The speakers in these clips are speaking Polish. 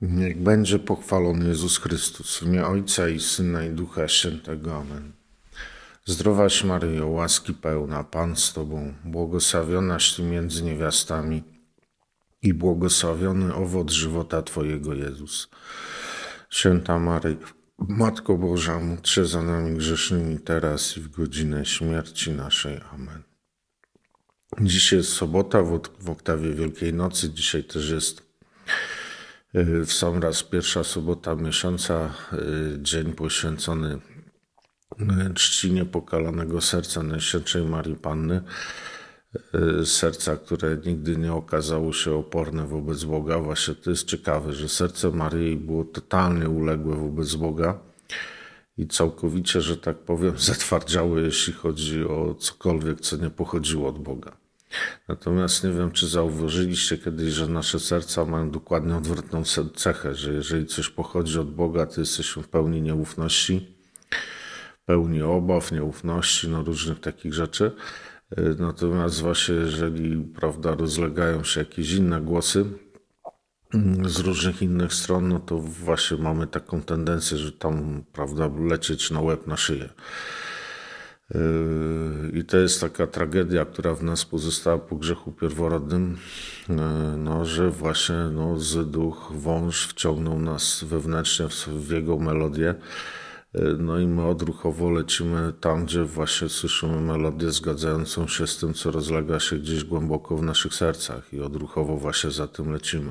Niech będzie pochwalony Jezus Chrystus, w imię Ojca i Syna i Ducha Świętego. Amen. Zdrowaś Maryjo, łaski pełna, Pan z Tobą, błogosławionaś Ty między niewiastami i błogosławiony owoc żywota Twojego, Jezus. Święta Maryjo, Matko Boża, módl się za nami grzesznymi teraz i w godzinę śmierci naszej. Amen. Dzisiaj jest sobota w oktawie Wielkiej Nocy, dzisiaj też jest Y, w sam raz pierwsza sobota miesiąca, y, dzień poświęcony y, czci niepokalanego serca Najświętszej Marii Panny, serca, które nigdy nie okazało się oporne wobec Boga. Właśnie to jest ciekawe, że serce Maryi było totalnie uległe wobec Boga i całkowicie, że tak powiem, zatwardziały, jeśli chodzi o cokolwiek, co nie pochodziło od Boga. Natomiast nie wiem, czy zauważyliście kiedyś, że nasze serca mają dokładnie odwrotną cechę, że jeżeli coś pochodzi od Boga, to jesteśmy w pełni nieufności, pełni obaw, nieufności, no różnych takich rzeczy. E, natomiast właśnie, jeżeli prawda, rozlegają się jakieś inne głosy mm, z różnych innych stron, no to właśnie mamy taką tendencję, że tam prawda, lecieć na łeb, na szyję. Yy, I to jest taka tragedia, która w nas pozostała po grzechu pierworodnym, yy, no, że właśnie no, duch wąż wciągnął nas wewnętrznie w, jego melodię. Yy, no i my odruchowo lecimy tam, gdzie właśnie słyszymy melodię zgadzającą się z tym, co rozlega się gdzieś głęboko w naszych sercach i odruchowo właśnie za tym lecimy.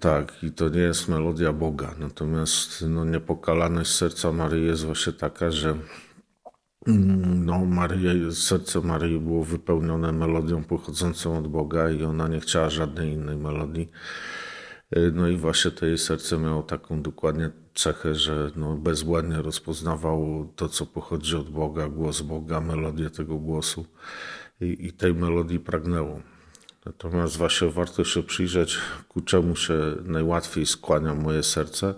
Tak, i to nie jest melodia Boga. Natomiast no, niepokalalność serca Maryi jest właśnie taka, że Mm, no, Maria, serce Maryi było wypełnione melodią pochodzącą od Boga i ona nie chciała żadnej innej melodii. Y, no i właśnie to jej serce miało taką dokładnie cechę, że no bezbłędnie rozpoznawało to, co pochodzi od Boga, głos Boga, melodię tego głosu i, i tej melodii pragnęło. Natomiast właśnie warto się przyjrzeć, ku czemu się najłatwiej skłania moje serce,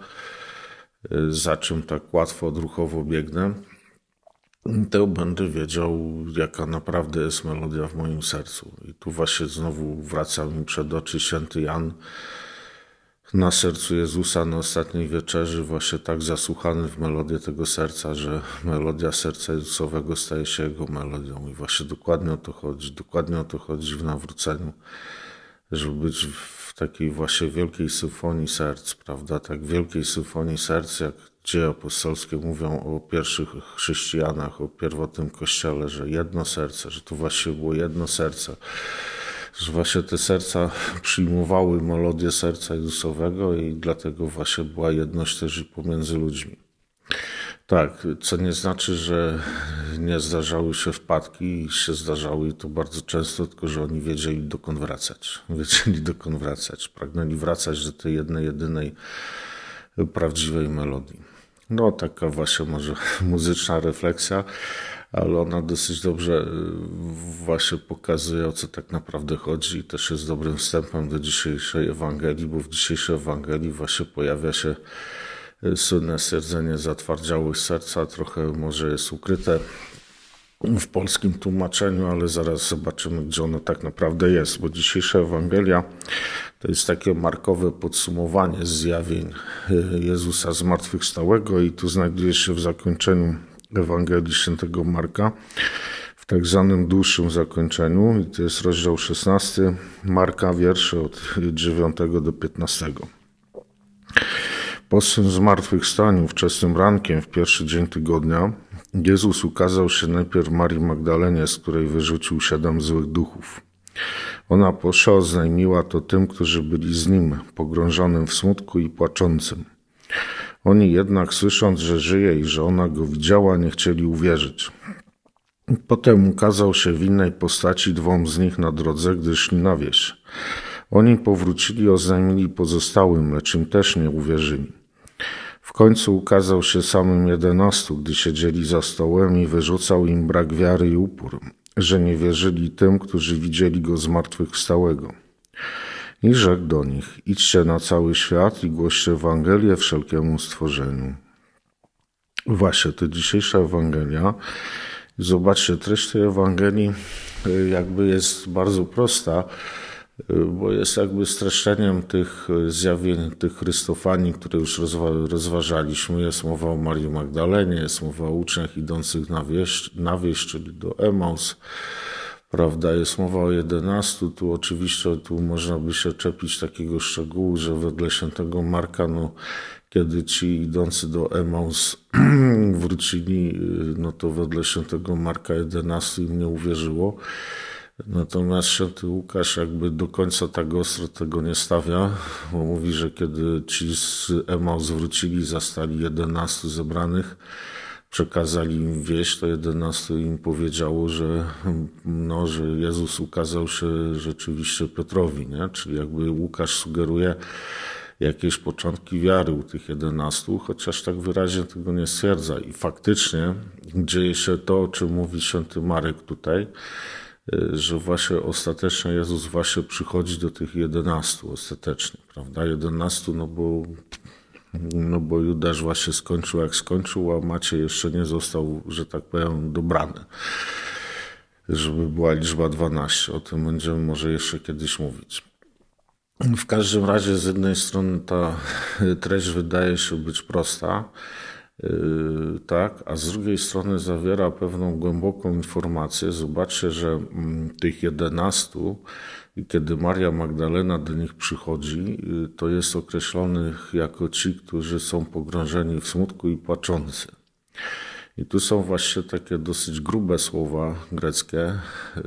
y, za czym tak łatwo odruchowo biegnę to będę wiedział, jaka naprawdę jest melodia w moim sercu. I tu właśnie znowu wraca mi przed oczy święty Jan na sercu Jezusa na ostatniej wieczerzy, właśnie tak zasłuchany w melodię tego serca, że melodia serca Jezusowego staje się jego melodią. I właśnie dokładnie o to chodzi. Dokładnie o to chodzi w nawróceniu żeby być w takiej właśnie wielkiej symfonii serc, prawda? Tak wielkiej symfonii serc, jak dzieje apostolskie mówią o pierwszych chrześcijanach, o pierwotnym kościele, że jedno serce, że to właśnie było jedno serce że właśnie te serca przyjmowały melodię serca Jezusowego i dlatego właśnie była jedność też pomiędzy ludźmi. Tak, co nie znaczy, że nie zdarzały się wpadki i się zdarzały i to bardzo często, tylko że oni wiedzieli dokąd wracać. Wiedzieli dokąd wracać. Pragnęli wracać do tej jednej, jedynej prawdziwej melodii. No, taka właśnie może muzyczna refleksja, ale ona dosyć dobrze y, właśnie pokazuje, o co tak naprawdę chodzi i też jest dobrym wstępem do dzisiejszej Ewangelii, bo w dzisiejszej Ewangelii właśnie pojawia się słynne stwierdzenie zatwardziałych serca, trochę może jest ukryte w polskim tłumaczeniu, ale zaraz zobaczymy, gdzie ono tak naprawdę jest, bo dzisiejsza Ewangelia to jest takie markowe podsumowanie zjawień y, Jezusa Zmartwychwstałego i tu znajduje się w zakończeniu Ewangelii Świętego Marka, w tak zwanym dłuższym zakończeniu i to jest rozdział 16 Marka, wiersze od 9 do 15. Po swym zmartwychwstaniu wczesnym rankiem w pierwszy dzień tygodnia Jezus ukazał się najpierw Marii Magdalenie, z której wyrzucił siedem złych duchów. Ona poszła, oznajmiła to tym, którzy byli z nim, pogrążonym w smutku i płaczącym. Oni jednak, słysząc, że żyje i że ona go widziała, nie chcieli uwierzyć. Potem ukazał się w innej postaci dwom z nich na drodze, gdy szli na wieś. Oni powrócili, oznajmili pozostałym, lecz im też nie uwierzyli. W końcu ukazał się samym jedenastu, gdy siedzieli za stołem i wyrzucał im brak wiary i upór, że nie wierzyli tym, którzy widzieli go zmartwychwstałego. I rzekł do nich, idźcie na cały świat i głoście Ewangelię wszelkiemu stworzeniu. Właśnie, to dzisiejsza Ewangelia, zobaczcie, treść tej Ewangelii y, jakby jest bardzo prosta, Y, bo jest jakby streszczeniem tych y, zjawień, tych Chrystofanii, które już rozwa rozważaliśmy. Jest mowa o Marii Magdalenie, jest mowa o uczniach idących na wieś, na wieś czyli do Emaus. Prawda, jest mowa o 11. Tu oczywiście tu można by się czepić takiego szczegółu, że wedle świętego Marka, no, kiedy ci idący do Emaus wrócili, y, no to wedle świętego Marka 11 im nie uwierzyło. No Natomiast Łukasz jakby do końca tak ostro tego nie stawia, bo mówi, że kiedy ci z EMO zwrócili, zastali 11 zebranych, przekazali im wieść, to 11 im powiedziało, że, no, że Jezus ukazał się rzeczywiście Piotrowi, nie? czyli jakby Łukasz sugeruje, jakieś początki wiary u tych 11, chociaż tak wyraźnie tego nie stwierdza. I faktycznie dzieje się to, o czym mówi święty Marek tutaj, E, że właśnie ostatecznie Jezus właśnie przychodzi do tych jedenastu ostatecznie, prawda? Jedenastu, no bo, no bo Judasz właśnie skończył jak skończył, a Maciej jeszcze nie został, że tak powiem, dobrany. Żeby była liczba 12. O tym będziemy może jeszcze kiedyś mówić. W każdym razie z jednej strony ta treść wydaje się być prosta, Yy, tak, a z drugiej strony zawiera pewną głęboką informację. Zobaczcie, że mm, tych 11, kiedy Maria Magdalena do nich przychodzi, yy, to jest określonych jako ci, którzy są pogrążeni w smutku i płaczący. I tu są właśnie takie dosyć grube słowa greckie. Yy,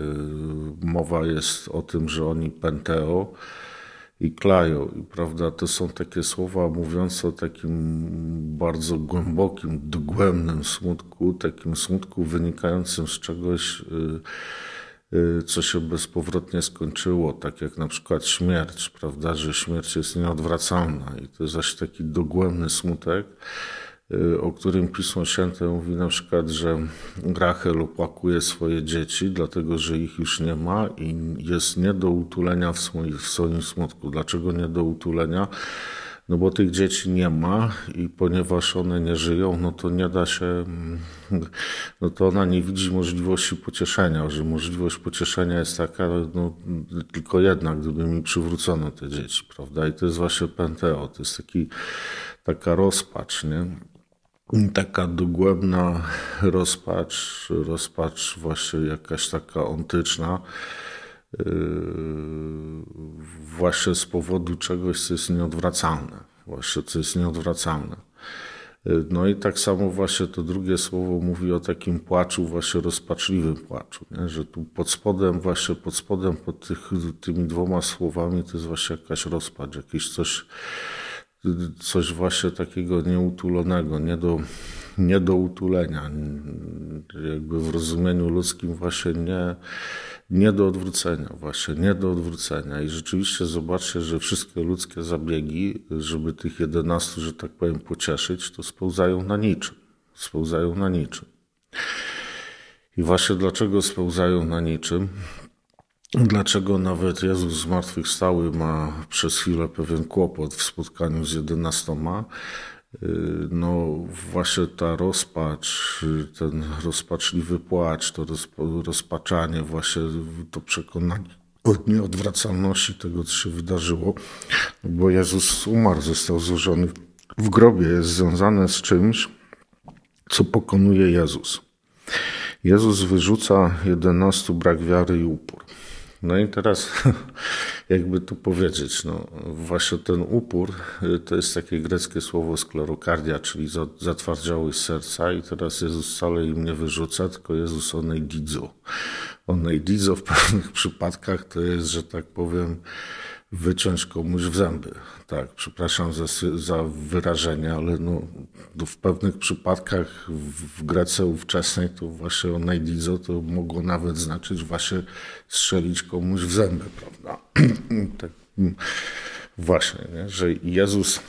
mowa jest o tym, że oni penteo, i klają. I prawda, to są takie słowa mówiące o takim bardzo głębokim, dogłębnym smutku, takim smutku wynikającym z czegoś, y, y, co się bezpowrotnie skończyło, tak jak na przykład śmierć, prawda, że śmierć jest nieodwracalna i to jest aż taki dogłębny smutek. Y, o którym Pismo Święte mówi na przykład, że Rachel opłakuje swoje dzieci, dlatego że ich już nie ma i jest nie do utulenia w swoim, w swoim smutku. Dlaczego nie do utulenia? No bo tych dzieci nie ma i ponieważ one nie żyją, no to nie da się, mm, no to ona nie widzi możliwości pocieszenia, że możliwość pocieszenia jest taka, no tylko jedna, gdyby mi przywrócono te dzieci, prawda? I to jest właśnie Penteo, to jest taki, taka rozpacz, nie? taka dogłębna rozpacz, rozpacz właśnie jakaś taka ontyczna, yy, właśnie z powodu czegoś, co jest nieodwracalne, właśnie co jest nieodwracalne. no i tak samo właśnie to drugie słowo mówi o takim płaczu, właśnie rozpaczliwym płaczu, nie? że tu pod spodem, właśnie pod spodem, pod tych, tymi dwoma słowami to jest właśnie jakaś rozpacz, jakieś coś, coś właśnie takiego nieutulonego, nie do, nie do utulenia, jakby w rozumieniu ludzkim właśnie nie, nie do odwrócenia, właśnie nie do odwrócenia. I rzeczywiście zobaczcie, że wszystkie ludzkie zabiegi, żeby tych jedenastu, że tak powiem, pocieszyć, to spełzają na niczym. Spełzają na niczym. I właśnie dlaczego spełzają na niczym? Dlaczego nawet Jezus zmartwychwstały ma przez chwilę pewien kłopot w spotkaniu z jedenastoma? Y, no, właśnie ta rozpacz, y, ten rozpaczliwy płacz, to rozpaczanie, właśnie to przekonanie od nieodwracalności tego, co się wydarzyło, bo Jezus umarł, został złożony w grobie, jest związane z czymś, co pokonuje Jezus. Jezus wyrzuca jedenastu brak wiary i upór. No i teraz, jakby tu powiedzieć, no, właśnie ten upór y, to jest takie greckie słowo sklerokardia, czyli zatwardziałość serca, i teraz Jezus wcale im nie wyrzuca, tylko Jezus onej Onejdidzo w pewnych przypadkach to jest, że tak powiem, wyciąć komuś w zęby. Tak, przepraszam za, za wyrażenie, ale no, no, w pewnych przypadkach w, w Grece ówczesnej to właśnie onajdizo to mogło nawet znaczyć właśnie strzelić komuś w zęby, prawda? tak, mm, właśnie, nie? że Jezus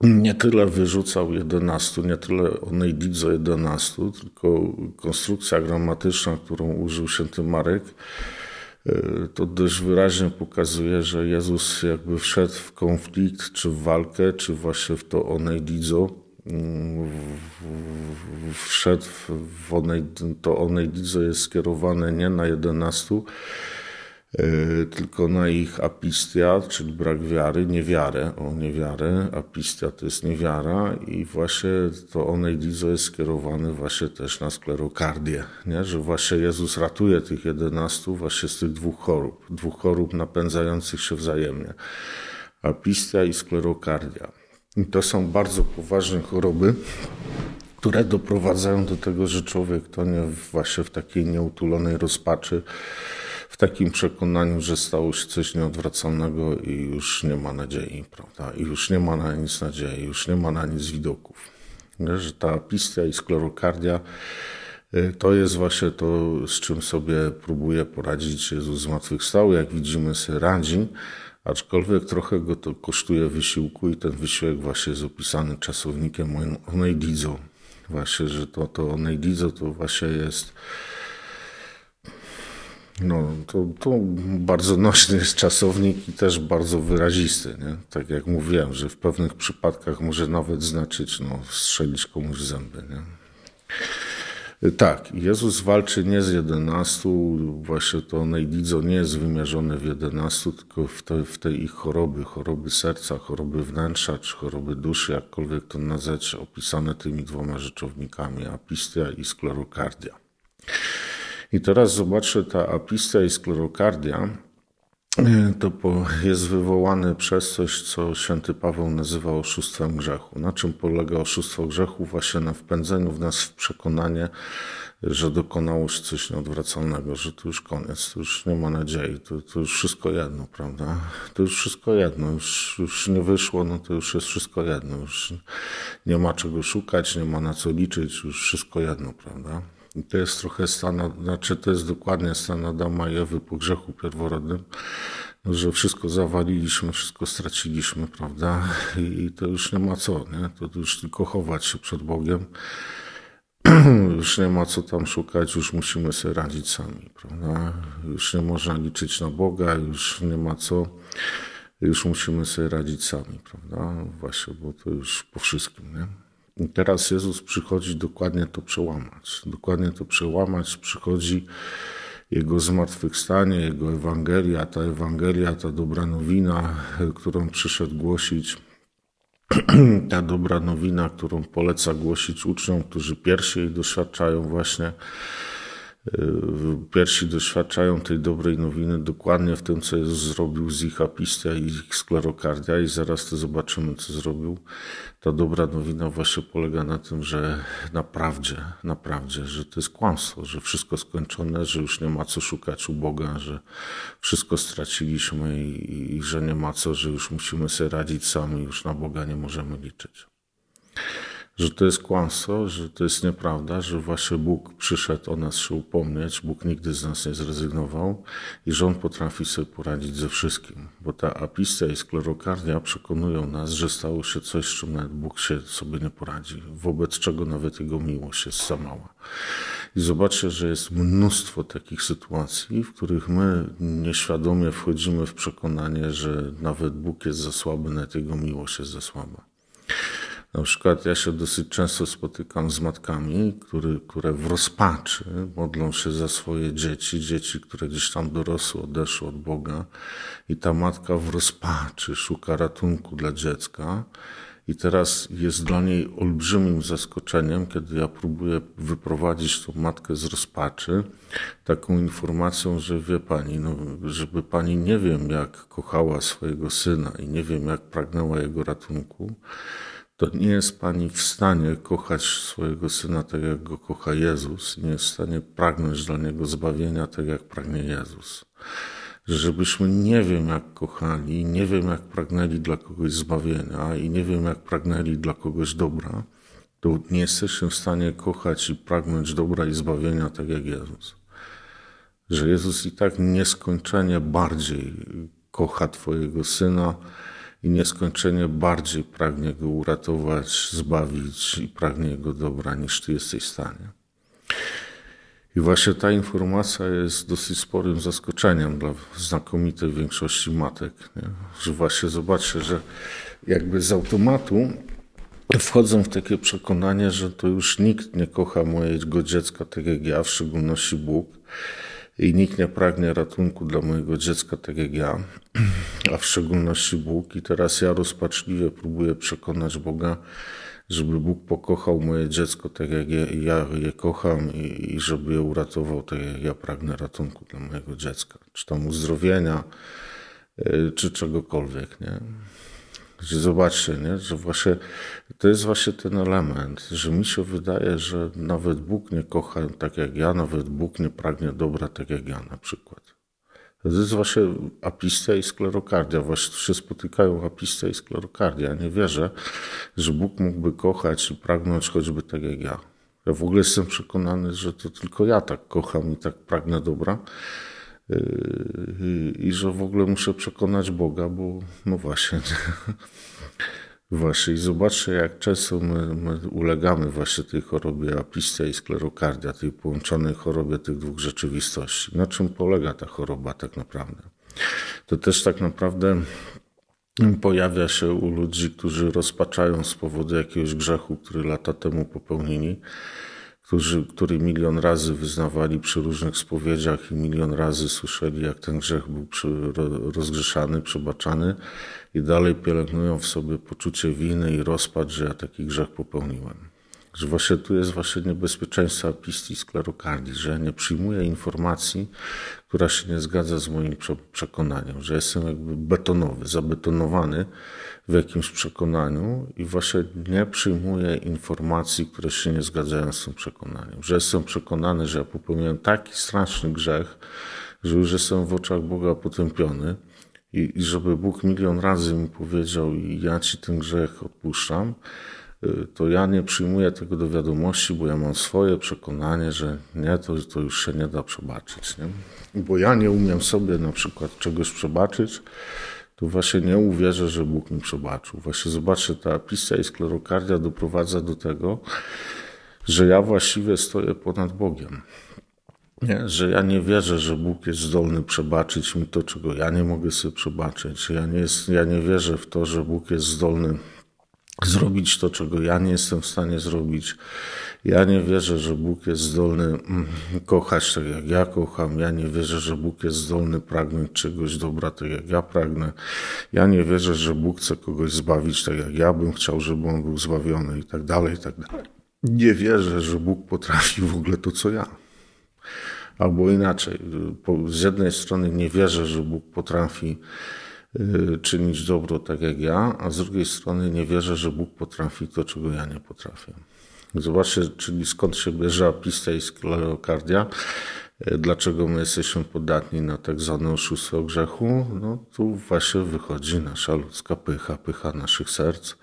nie tyle wyrzucał 11, nie tyle onejdizo 11, tylko konstrukcja gramatyczna, którą użył święty Marek, E, to dość wyraźnie pokazuje, że Jezus jakby wszedł w konflikt, czy w walkę, czy właśnie w to onejdidzo. Mm, wszedł w onejdidzo, to onejdidzo jest skierowane nie na jedenastu, E, tylko na ich apistia, czyli brak wiary, niewiarę, o niewiarę, apistia to jest niewiara i właśnie to oneidizo jest skierowane właśnie też na sklerokardię, nie? że właśnie Jezus ratuje tych jedenastu właśnie z tych dwóch chorób, dwóch chorób napędzających się wzajemnie, apistia i sklerokardia. I to są bardzo poważne choroby, które doprowadzają do tego, że człowiek to nie właśnie w takiej nieutulonej rozpaczy, takim przekonaniu, że stało się coś nieodwracalnego i już nie ma nadziei, prawda? I już nie ma na nic nadziei, już nie ma na nic widoków. Że ta pistia i sklerokardia y, to jest właśnie to, z czym sobie próbuje poradzić Jezus zmartwychwstał. Jak widzimy, sobie radzi, aczkolwiek trochę go to kosztuje wysiłku i ten wysiłek właśnie jest opisany czasownikiem oneidizo. Właśnie, że to, to oneidizo to właśnie jest no, to, to bardzo nośny jest czasownik i też bardzo wyrazisty. Nie? Tak jak mówiłem, że w pewnych przypadkach może nawet znaczyć no, strzelić komuś zęby. Nie? Tak, Jezus walczy nie z jedenastu, właśnie to Neididzo nie jest wymierzone w jedenastu, tylko w, te, w tej ich choroby, choroby serca, choroby wnętrza, czy choroby duszy, jakkolwiek to nazwać, opisane tymi dwoma rzeczownikami, apistia i sklerokardia. I teraz zobaczę ta apista i sklerokardia. E, to jest wywołane przez coś, co święty Paweł nazywa oszustwem grzechu. Na czym polega oszustwo grzechu? Właśnie na wpędzeniu w nas w przekonanie, że dokonało się coś nieodwracalnego, że to już koniec, to już nie ma nadziei, to, to już wszystko jedno, prawda? To już wszystko jedno, już, już nie wyszło, no to już jest wszystko jedno, już nie ma czego szukać, nie ma na co liczyć, już wszystko jedno, prawda? to jest trochę stan, znaczy to jest dokładnie stan Adama i Ewy po grzechu pierworodnym, że wszystko zawaliliśmy, wszystko straciliśmy, prawda? I to już nie ma co, nie? To już tylko chować się przed Bogiem. już nie ma co tam szukać, już musimy sobie radzić sami, prawda? Już nie można liczyć na Boga, już nie ma co już musimy sobie radzić sami, prawda? Właśnie, bo to już po wszystkim, nie? teraz Jezus przychodzi dokładnie to przełamać. Dokładnie to przełamać przychodzi Jego zmartwychwstanie, Jego Ewangelia, ta Ewangelia, ta dobra nowina, którą przyszedł głosić, ta dobra nowina, którą poleca głosić uczniom, którzy pierwsi jej doświadczają właśnie E, pierwsi doświadczają tej dobrej nowiny dokładnie w tym, co zrobił z ich apistia i ich sklerokardia, i zaraz to zobaczymy, co zrobił. Ta dobra nowina właśnie polega na tym, że naprawdę, naprawdę, że to jest kłamstwo, że wszystko skończone, że już nie ma co szukać u Boga, że wszystko straciliśmy i, i, i że nie ma co, że już musimy sobie radzić sami, już na Boga nie możemy liczyć że to jest kłamstwo, że to jest nieprawda, że właśnie Bóg przyszedł o nas się upomnieć, Bóg nigdy z nas nie zrezygnował i że On potrafi sobie poradzić ze wszystkim. Bo ta apistia i sklerokardia przekonują nas, że stało się coś, z czym nawet Bóg się sobie nie poradzi, wobec czego nawet Jego miłość jest za mała. I zobaczcie, że jest mnóstwo takich sytuacji, w których my nieświadomie wchodzimy w przekonanie, że nawet Bóg jest za słaby, nawet Jego miłość jest za słaba. Na przykład ja się dosyć często spotykam z matkami, który, które w rozpaczy modlą się za swoje dzieci, dzieci, które gdzieś tam dorosły, odeszły od Boga, i ta matka w rozpaczy szuka ratunku dla dziecka. I teraz jest dla niej olbrzymim zaskoczeniem, kiedy ja próbuję wyprowadzić tą matkę z rozpaczy taką informacją, że wie pani, no, żeby pani nie wiem, jak kochała swojego syna i nie wiem, jak pragnęła jego ratunku to nie jest Pani w stanie kochać swojego syna tak, jak go kocha Jezus, nie jest w stanie pragnąć dla niego zbawienia tak, jak pragnie Jezus. Żebyśmy nie wiem, jak kochali, nie wiem, jak pragnęli dla kogoś zbawienia i nie wiem, jak pragnęli dla kogoś dobra, to nie jesteśmy w stanie kochać i pragnąć dobra i zbawienia tak, jak Jezus. Że Jezus i tak nieskończenie bardziej kocha Twojego syna i nieskończenie bardziej pragnie go uratować, zbawić i pragnie jego dobra niż ty jesteś w stanie. I właśnie ta informacja jest dosyć sporym zaskoczeniem dla znakomitej większości matek, nie? że właśnie zobaczę, że jakby z automatu wchodzą w takie przekonanie, że to już nikt nie kocha mojego dziecka tak jak ja, w szczególności Bóg i nikt nie pragnie ratunku dla mojego dziecka tak jak ja, a w szczególności Bóg. I teraz ja rozpaczliwie próbuję przekonać Boga, żeby Bóg pokochał moje dziecko tak jak ja, ja je kocham i, i żeby je uratował tak jak ja pragnę ratunku dla mojego dziecka, czy tam uzdrowienia, y, czy czegokolwiek, nie? gdzie zobaczcie, nie? że właśnie to jest właśnie ten element, że mi się wydaje, że nawet Bóg nie kocha tak jak ja, nawet Bóg nie pragnie dobra tak jak ja na przykład. To jest właśnie apista i sklerokardia. Właśnie tu się spotykają apista i sklerokardia. Nie wierzę, że Bóg mógłby kochać i pragnąć choćby tak jak ja. Ja w ogóle jestem przekonany, że to tylko ja tak kocham i tak pragnę dobra. Y, i że w ogóle muszę przekonać Boga, bo no właśnie. Właśnie i zobaczę, jak często my, my, ulegamy właśnie tej chorobie apistia i sklerokardia, tej połączonej chorobie tych dwóch rzeczywistości. Na czym polega ta choroba tak naprawdę? To też tak naprawdę pojawia się u ludzi, którzy rozpaczają z powodu jakiegoś grzechu, który lata temu popełnili którzy, który milion razy wyznawali przy różnych spowiedziach i milion razy słyszeli, jak ten grzech był przy, rozgrzeszany, przebaczany, i dalej pielęgnują w sobie poczucie winy i rozpad, że ja taki grzech popełniłem że właśnie tu jest właśnie niebezpieczeństwo apistii sklerokardii, że nie przyjmuję informacji, która się nie zgadza z moim przekonaniem, że jestem jakby betonowy, zabetonowany w jakimś przekonaniu i właśnie nie przyjmuję informacji, które się nie zgadzają z tym przekonaniem, że jestem przekonany, że ja popełniłem taki straszny grzech, że już jestem w oczach Boga potępiony i, i żeby Bóg milion razy mi powiedział i ja ci ten grzech odpuszczam, Y, to ja nie przyjmuję tego do wiadomości, bo ja mam swoje przekonanie, że nie, to, to już się nie da przebaczyć. Nie? Bo ja nie umiem sobie na przykład czegoś przebaczyć, to właśnie nie uwierzę, że Bóg mi przebaczył. Właśnie zobaczcie, ta apisja i sklerokardia doprowadza do tego, że ja właściwie stoję ponad Bogiem. Nie? Że ja nie wierzę, że Bóg jest zdolny przebaczyć mi to, czego ja nie mogę sobie przebaczyć. Ja nie, jest, ja nie wierzę w to, że Bóg jest zdolny zrobić to, czego ja nie jestem w stanie zrobić. Ja nie wierzę, że Bóg jest zdolny mm, kochać tak jak ja kocham. Ja nie wierzę, że Bóg jest zdolny pragnąć czegoś dobra tak jak ja pragnę. Ja nie wierzę, że Bóg chce kogoś zbawić tak jak ja bym chciał, żeby on był zbawiony i tak dalej, i tak dalej. Nie wierzę, że Bóg potrafi w ogóle to, co ja. Albo inaczej, z jednej strony nie wierzę, że Bóg potrafi Y, czynić dobro tak jak ja, a z drugiej strony nie wierzę, że Bóg potrafi to, czego ja nie potrafię. Zobaczcie, czyli skąd się bierze apista i sklerokardia, y, dlaczego my jesteśmy podatni na tak zwane oszustwo grzechu. No tu właśnie wychodzi nasza ludzka pycha, pycha naszych serc,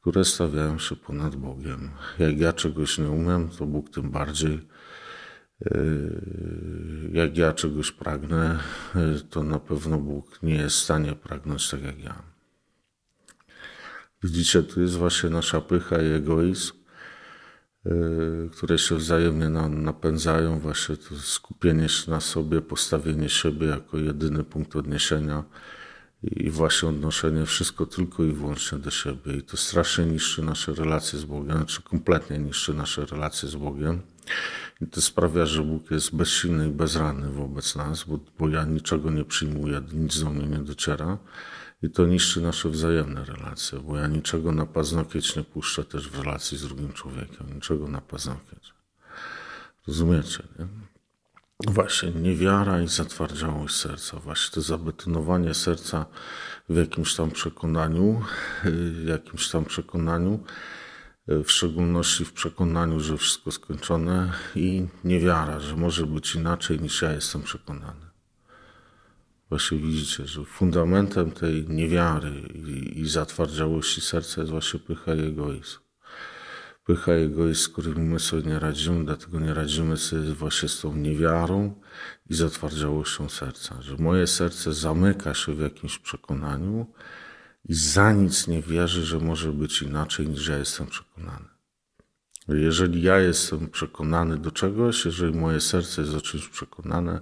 które stawiają się ponad Bogiem. Jak ja czegoś nie umiem, to Bóg tym bardziej Yy, jak ja czegoś pragnę, yy, to na pewno Bóg nie jest w stanie pragnąć tak jak ja. Widzicie, tu jest właśnie nasza pycha i egoizm, yy, które się wzajemnie nam napędzają, właśnie to skupienie się na sobie, postawienie siebie jako jedyny punkt odniesienia i właśnie odnoszenie wszystko tylko i wyłącznie do siebie. I to strasznie niszczy nasze relacje z Bogiem, czy znaczy kompletnie niszczy nasze relacje z Bogiem. I to sprawia, że Bóg jest bezsilny i bezranny wobec nas, bo, bo ja niczego nie przyjmuję, nic do mnie nie dociera. I to niszczy nasze wzajemne relacje, bo ja niczego na paznokieć nie puszczę też w relacji z drugim człowiekiem. Niczego na paznokieć. Rozumiecie, nie? Właśnie niewiara i zatwardziałość serca, właśnie to zabetonowanie serca w jakimś tam przekonaniu, jakimś tam przekonaniu, E, w szczególności w przekonaniu, że wszystko skończone i niewiara, że może być inaczej niż ja jestem przekonany. Właśnie widzicie, że fundamentem tej niewiary i, i zatwardziałości serca jest właśnie pycha i egoizm. Pycha i egoizm, z którymi my sobie nie radzimy, dlatego nie radzimy sobie właśnie z tą niewiarą i zatwardziałością serca. Że moje serce zamyka się w jakimś przekonaniu, i za nic nie wierzy, że może być inaczej niż ja jestem przekonany. Jeżeli ja jestem przekonany do czegoś, jeżeli moje serce jest o czymś przekonane,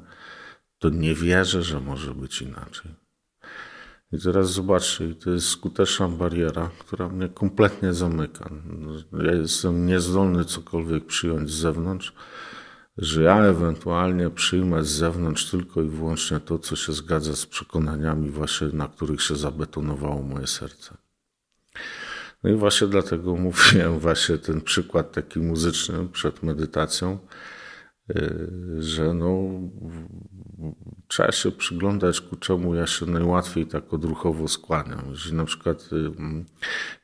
to nie wierzę, że może być inaczej. I teraz zobaczcie, to jest skuteczna bariera, która mnie kompletnie zamyka. Ja jestem niezdolny cokolwiek przyjąć z zewnątrz, że ja ewentualnie przyjmę z zewnątrz tylko i wyłącznie to, co się zgadza z przekonaniami właśnie, na których się zabetonowało moje serce. No i właśnie dlatego mówiłem właśnie ten przykład taki muzyczny przed medytacją, Y, że no, trzeba się przyglądać ku czemu ja się najłatwiej tak odruchowo skłaniam. Że na przykład y,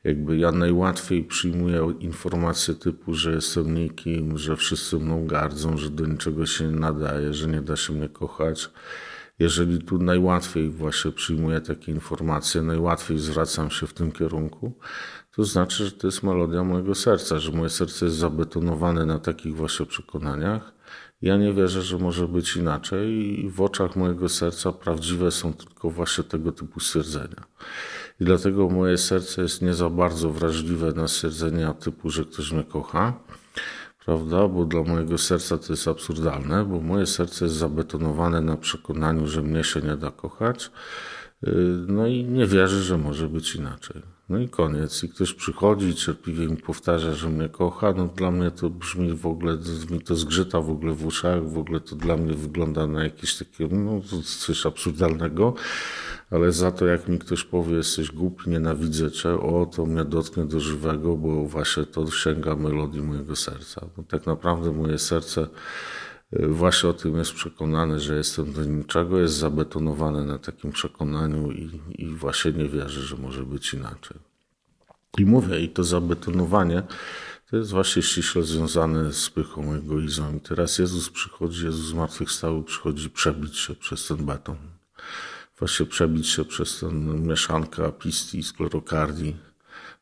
jakby ja najłatwiej przyjmuję informacje typu, że jestem nikim, że wszyscy mną gardzą, że do niczego się nie nadaje, że nie da się mnie kochać. Jeżeli tu najłatwiej właśnie przyjmuję takie informacje, najłatwiej zwracam się w tym kierunku, to znaczy, że to jest melodia mojego serca, że moje serce jest zabetonowane na takich właśnie przekonaniach, ja nie wierzę, że może być inaczej i w oczach mojego serca prawdziwe są tylko właśnie tego typu stwierdzenia. I dlatego moje serce jest nie za bardzo wrażliwe na stwierdzenia typu, że ktoś mnie kocha, prawda? Bo dla mojego serca to jest absurdalne, bo moje serce jest zabetonowane na przekonaniu, że mnie się nie da kochać. Y, no i nie wierzę, że może być inaczej. No i koniec. I ktoś przychodzi, cierpliwie mi powtarza, że mnie kocha. No dla mnie to brzmi w ogóle, mi to zgrzyta w ogóle w uszach, w ogóle to dla mnie wygląda na jakieś takie, no coś absurdalnego, ale za to jak mi ktoś powie, jesteś głupi, nienawidzę cię, o to mnie dotknie do żywego, bo właśnie to sięga melodii mojego serca. No, tak naprawdę moje serce właśnie o tym jest przekonany, że jestem do niczego, jest zabetonowany na takim przekonaniu i, i właśnie nie wierzy, że może być inaczej. I mówię, i to zabetonowanie to jest właśnie ściśle związane z pychą, egoizmem. I teraz Jezus przychodzi, Jezus zmartwychwstały przychodzi przebić się przez ten beton. Właśnie przebić się przez ten mieszankę i sklerokardii.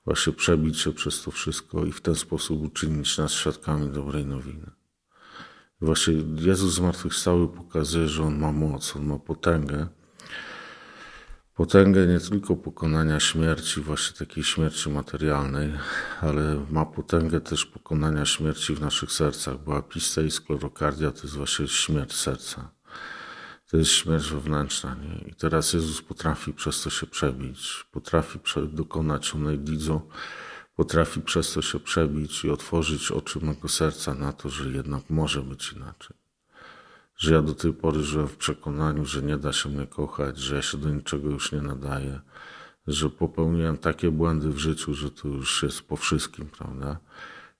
Właśnie przebić się przez to wszystko i w ten sposób uczynić nas świadkami dobrej nowiny. Właśnie Jezus zmartwychwstały pokazuje, że On ma moc, On ma potęgę. Potęgę nie tylko pokonania śmierci, właśnie takiej śmierci materialnej, ale ma potęgę też pokonania śmierci w naszych sercach, bo apista i sklerokardia to jest właśnie śmierć serca. To jest śmierć wewnętrzna. Nie? I teraz Jezus potrafi przez to się przebić, potrafi dokonać onej widzą potrafi przez to się przebić i otworzyć oczy mego serca na to, że jednak może być inaczej. Że ja do tej pory żyłem w przekonaniu, że nie da się mnie kochać, że ja się do niczego już nie nadaję, że popełniłem takie błędy w życiu, że to już jest po wszystkim, prawda?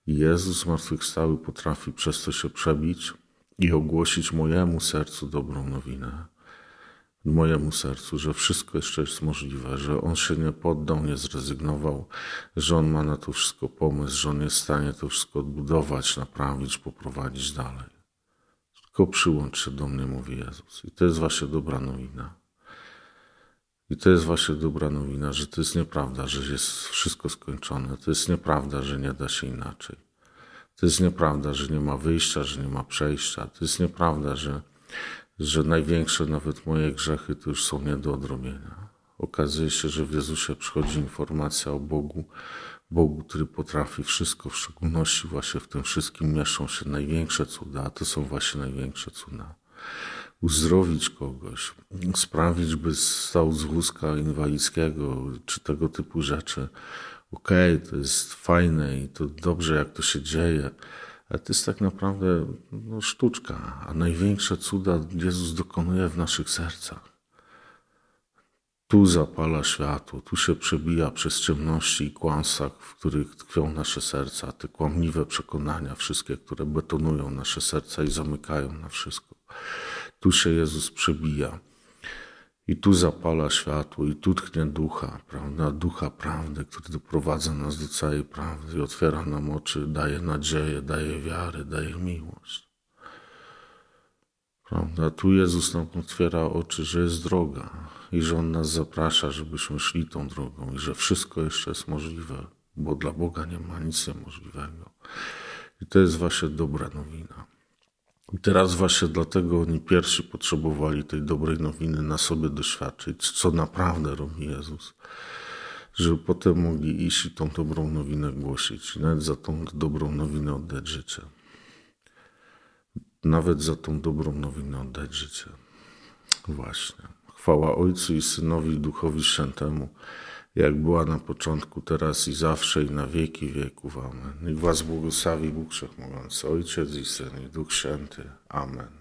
I Jezus zmartwychwstały potrafi przez to się przebić i ogłosić mojemu sercu dobrą nowinę mojemu sercu, że wszystko jeszcze jest możliwe, że on się nie poddał, nie zrezygnował, że on ma na to wszystko pomysł, że on jest w stanie to wszystko odbudować, naprawić, poprowadzić dalej. Tylko przyłącz się do mnie, mówi Jezus. I to jest właśnie dobra nowina. I to jest właśnie dobra nowina, że to jest nieprawda, że jest wszystko skończone. To jest nieprawda, że nie da się inaczej. To jest nieprawda, że nie ma wyjścia, że nie ma przejścia. To jest nieprawda, że że największe nawet moje grzechy to już są nie do odrobienia. Okazuje się, że w Jezusie przychodzi informacja o Bogu, Bogu, który potrafi wszystko, w szczególności właśnie w tym wszystkim mieszczą się największe cuda, a to są właśnie największe cuda. Uzdrowić kogoś, sprawić, by stał z wózka inwalidzkiego, czy tego typu rzeczy. Okej, okay, to jest fajne i to dobrze, jak to się dzieje, to jest tak naprawdę no, sztuczka, a największe cuda Jezus dokonuje w naszych sercach. Tu zapala światło, tu się przebija przez ciemności i kłamstwa, w których tkwią nasze serca, te kłamliwe przekonania, wszystkie, które betonują nasze serca i zamykają na wszystko. Tu się Jezus przebija i tu zapala światło, i tu tknie ducha, prawda? Ducha prawdy, który doprowadza nas do całej prawdy i otwiera nam oczy, daje nadzieję, daje wiary daje miłość. Prawda? Tu Jezus nam otwiera oczy, że jest droga i że On nas zaprasza, żebyśmy szli tą drogą i że wszystko jeszcze jest możliwe, bo dla Boga nie ma nic niemożliwego. I to jest właśnie dobra nowina. I teraz właśnie dlatego oni pierwsi potrzebowali tej dobrej nowiny na sobie doświadczyć, co naprawdę robi Jezus. Żeby potem mogli iść i tą dobrą nowinę głosić, nawet za tą dobrą nowinę oddać życie. Nawet za tą dobrą nowinę oddać życie. Właśnie. Chwała Ojcu i Synowi i Duchowi Świętemu jak była na początku, teraz i zawsze, i na wieki wieków. Amen. Niech was błogosławi Bóg Wszechmogący, Ojciec i Syn i Duch Święty. Amen.